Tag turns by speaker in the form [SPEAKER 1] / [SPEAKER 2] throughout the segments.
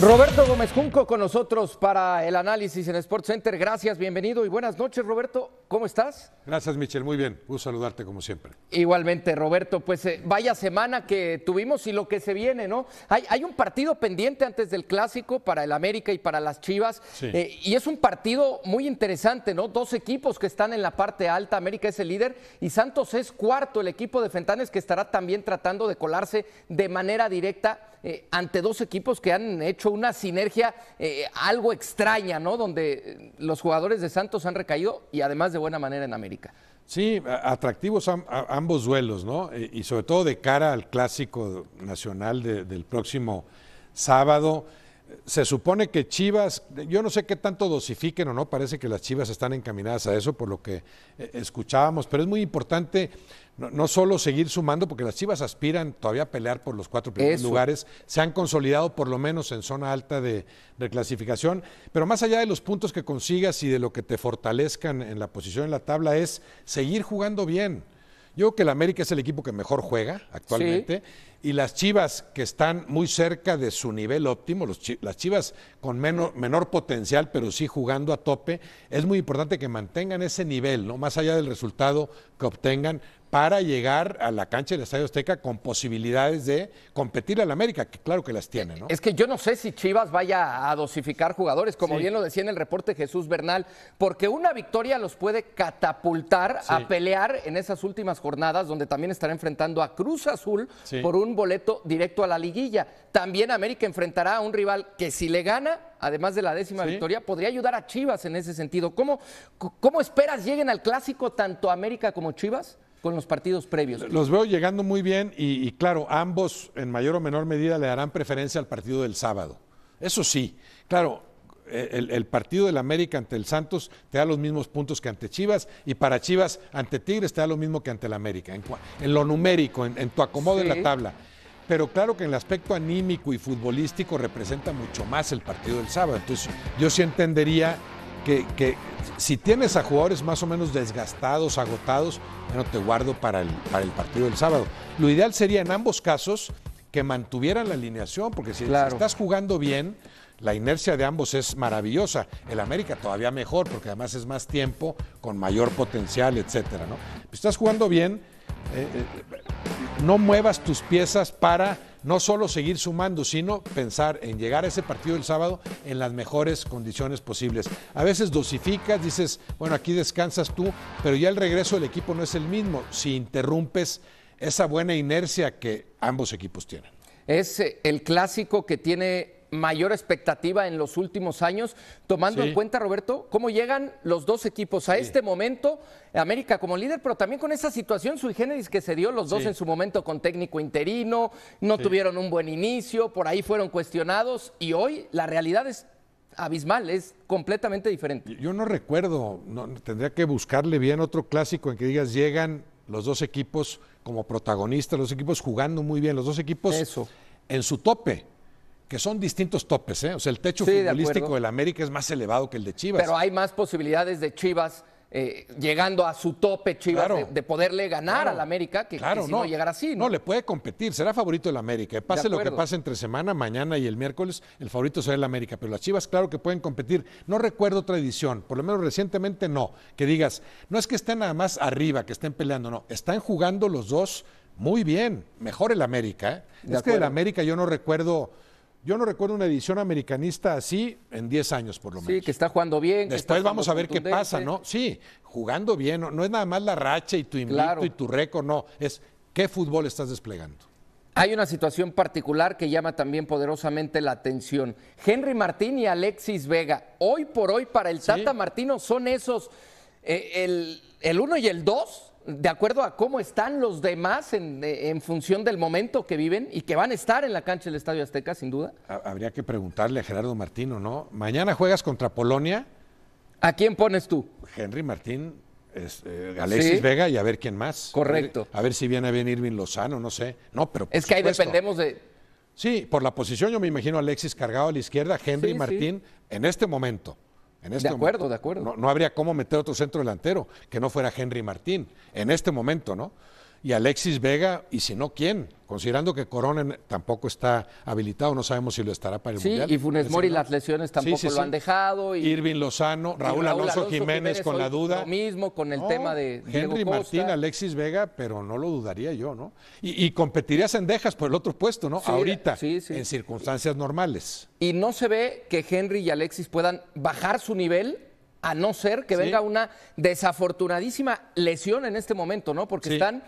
[SPEAKER 1] Roberto Gómez Junco con nosotros para el análisis en Sports Center. Gracias, bienvenido y buenas noches, Roberto. ¿Cómo estás?
[SPEAKER 2] Gracias, Michel. Muy bien. Un saludarte como siempre.
[SPEAKER 1] Igualmente, Roberto. Pues eh, vaya semana que tuvimos y lo que se viene, ¿no? Hay, un partido pendiente antes del clásico para el América y para las Chivas. Eh, y es un partido muy interesante, ¿no? Dos equipos que están en la parte alta. América es el líder y Santos es cuarto, el equipo de Fentanes que estará también tratando de colarse de manera directa eh, ante dos equipos que han hecho una sinergia algo extraña, ¿no? Donde los jugadores de Santos han recaído y además de buena manera en América.
[SPEAKER 2] Sí, atractivos ambos duelos, ¿no? E, y, sobre todo de cara al clásico nacional del próximo sábado se supone que Chivas, yo no sé qué tanto dosifiquen o no, parece que las Chivas están encaminadas a eso por lo que eh, escuchábamos, pero es muy importante no, solo seguir sumando, porque las Chivas aspiran todavía a pelear por los cuatro primeros lugares, se han consolidado por lo menos en zona alta de reclasificación, pero más allá de los puntos que consigas y de lo que te fortalezcan en la posición en la tabla es seguir jugando bien. Yo creo que el América es el equipo que mejor juega actualmente y las Chivas que están muy cerca de su nivel óptimo, las Chivas con menor, menor potencial pero sí jugando a tope, es muy importante que mantengan ese nivel, ¿no? Más allá del resultado que obtengan, para llegar a la cancha del Estadio Azteca con posibilidades de competir al América, que claro que las tiene, ¿no?
[SPEAKER 1] Es que yo no sé si Chivas vaya a dosificar jugadores, como bien lo decía en el reporte Jesús Bernal, porque una victoria los puede catapultar a pelear en esas últimas jornadas, donde también estará enfrentando a Cruz Azul por un boleto directo a la liguilla. También América enfrentará a un rival que si le gana, además de la décima victoria, podría ayudar a Chivas en ese sentido. ¿Cómo, ¿Cómo esperas lleguen al clásico tanto América como Chivas? con los partidos previos. Los
[SPEAKER 2] veo llegando muy bien y, claro, ambos en mayor o menor medida le darán preferencia al partido del sábado. Eso sí, claro, e, el, partido del América ante el Santos te da los mismos puntos que ante Chivas y para Chivas ante Tigres te da lo mismo que ante el América, en, lo numérico, en, tu acomodo en la tabla. Pero claro que en el aspecto anímico y futbolístico representa mucho más el partido del sábado. Entonces yo sí entendería que, si tienes a jugadores más o menos desgastados, agotados, bueno, te guardo para el, para el partido del sábado. Lo ideal sería en ambos casos que mantuvieran la alineación, porque si, estás jugando bien, la inercia de ambos es maravillosa. El América todavía mejor, porque además es más tiempo, con mayor potencial, etcétera. ¿no? Si estás jugando bien, eh, eh, no muevas tus piezas para no solo seguir sumando, sino pensar en llegar a ese partido el sábado en las mejores condiciones posibles. A veces dosificas, dices, bueno, aquí descansas tú, pero ya el regreso del equipo no es el mismo si interrumpes esa buena inercia que ambos equipos tienen.
[SPEAKER 1] Es eh, el clásico que tiene mayor expectativa en los últimos años, tomando en cuenta, Roberto, cómo llegan los dos equipos a este momento, América como líder, pero también con esa situación sui generis que se dio los dos en su momento con técnico interino, no tuvieron un buen inicio, por ahí fueron cuestionados y hoy la realidad es abismal, es completamente diferente. Yo no
[SPEAKER 2] recuerdo, tendría que buscarle bien otro clásico en que digas llegan los dos equipos como protagonistas, los equipos jugando muy bien, los dos equipos en su tope que son distintos topes, ¿eh? O sea, el techo futbolístico de del América es más elevado que el de Chivas. Pero hay más
[SPEAKER 1] posibilidades de Chivas eh, llegando a su tope, Chivas, de, poderle ganar a al América que, claro, si no, llegar
[SPEAKER 2] así. ¿no? le puede competir, será favorito el América. ¿eh? Pase lo que pase entre semana, mañana y el miércoles, el favorito será el América. Pero las Chivas, claro que pueden competir. No recuerdo otra edición, por lo menos recientemente no, que digas, no es que estén nada más arriba, que estén peleando, no, están jugando los dos muy bien, mejor el América. ¿eh? Es que el América yo no recuerdo yo no recuerdo una edición americanista así en 10 años, por lo menos.
[SPEAKER 1] Sí, que está jugando bien. Después vamos a ver qué pasa, ¿no?
[SPEAKER 2] Sí, jugando bien. No, es nada más la racha y tu invicto y tu récord, no. Es
[SPEAKER 1] qué fútbol estás desplegando. Hay una situación particular que llama también poderosamente la atención. Henry Martín y Alexis Vega, hoy por hoy para el Santa Martino, son esos, eh, el, el uno y el dos de acuerdo a cómo están los demás eh, en, función del momento que viven y que van a estar en la cancha del Estadio Azteca, sin duda. Habría que preguntarle a Gerardo Martino,
[SPEAKER 2] ¿no? Mañana juegas contra Polonia. ¿A quién pones tú? Henry Martín, eh, Alexis Vega y a ver quién más. Correcto. A ver, si viene a venir Irving Lozano, no sé. No, pero es que ahí dependemos de. Sí, por la posición yo me imagino Alexis cargado a la izquierda, Henry Martín en este momento este de acuerdo, de acuerdo. No, no habría cómo meter otro centro delantero que no fuera Henry Martín, en este momento, ¿no? y Alexis Vega, y si no, ¿quién? Considerando que Corona tampoco está habilitado, no sabemos si lo estará para el Mundial. y Funes Mori, las lesiones tampoco lo han
[SPEAKER 1] dejado. Irving
[SPEAKER 2] Lozano, Raúl, Alonso, Jiménez, con la duda. Lo
[SPEAKER 1] mismo con el tema de Henry Martín,
[SPEAKER 2] Alexis Vega, pero no lo dudaría yo, ¿no? Y, y competiría Sendejas por el otro puesto, ¿no? Ahorita, en circunstancias normales.
[SPEAKER 1] Y no se ve que Henry y Alexis puedan bajar su nivel a no ser que venga una desafortunadísima lesión en este momento, ¿no? Porque están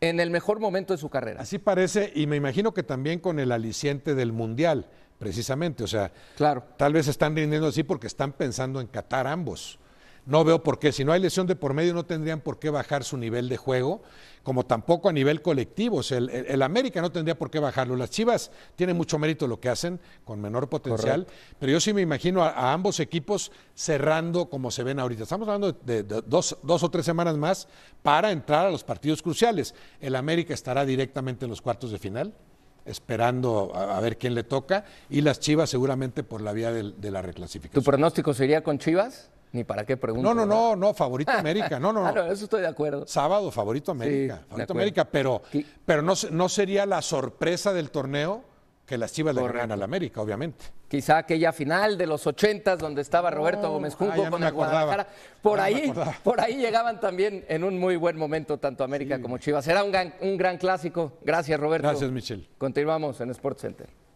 [SPEAKER 1] en el mejor momento de su carrera. Así
[SPEAKER 2] parece, y me imagino que también con el aliciente del Mundial, precisamente. O sea, claro. tal vez están rindiendo así porque están pensando en catar ambos. No veo por qué. Si no hay lesión de por medio, no tendrían por qué bajar su nivel de juego, como tampoco a nivel colectivo. el, América no tendría por qué bajarlo. Las Chivas tienen mucho mérito lo que hacen, con menor potencial. Pero yo sí me imagino a, ambos equipos cerrando como se ven ahorita. Estamos hablando de, dos, dos, o tres semanas más para entrar a los partidos cruciales. El América estará directamente en los cuartos de final esperando a, ver quién le toca y las Chivas seguramente por la vía de
[SPEAKER 1] la reclasificación. ¿Tu pronóstico sería con Chivas? Ni para qué pregunta. No, no, no, no, favorito América. No, no, ah, no. eso
[SPEAKER 2] estoy de acuerdo. Sábado, favorito América. favorito América, pero, pero no, no sería la sorpresa del torneo que las Chivas le ganan al América, obviamente. Quizá aquella final
[SPEAKER 1] de los ochentas donde estaba Roberto Gómez Junco ah, con Por ah, ahí, por ahí llegaban también en un muy buen momento tanto América como Chivas. Será un gran, un gran clásico. Gracias, Roberto. Gracias, Michel. Continuamos en Sports Center.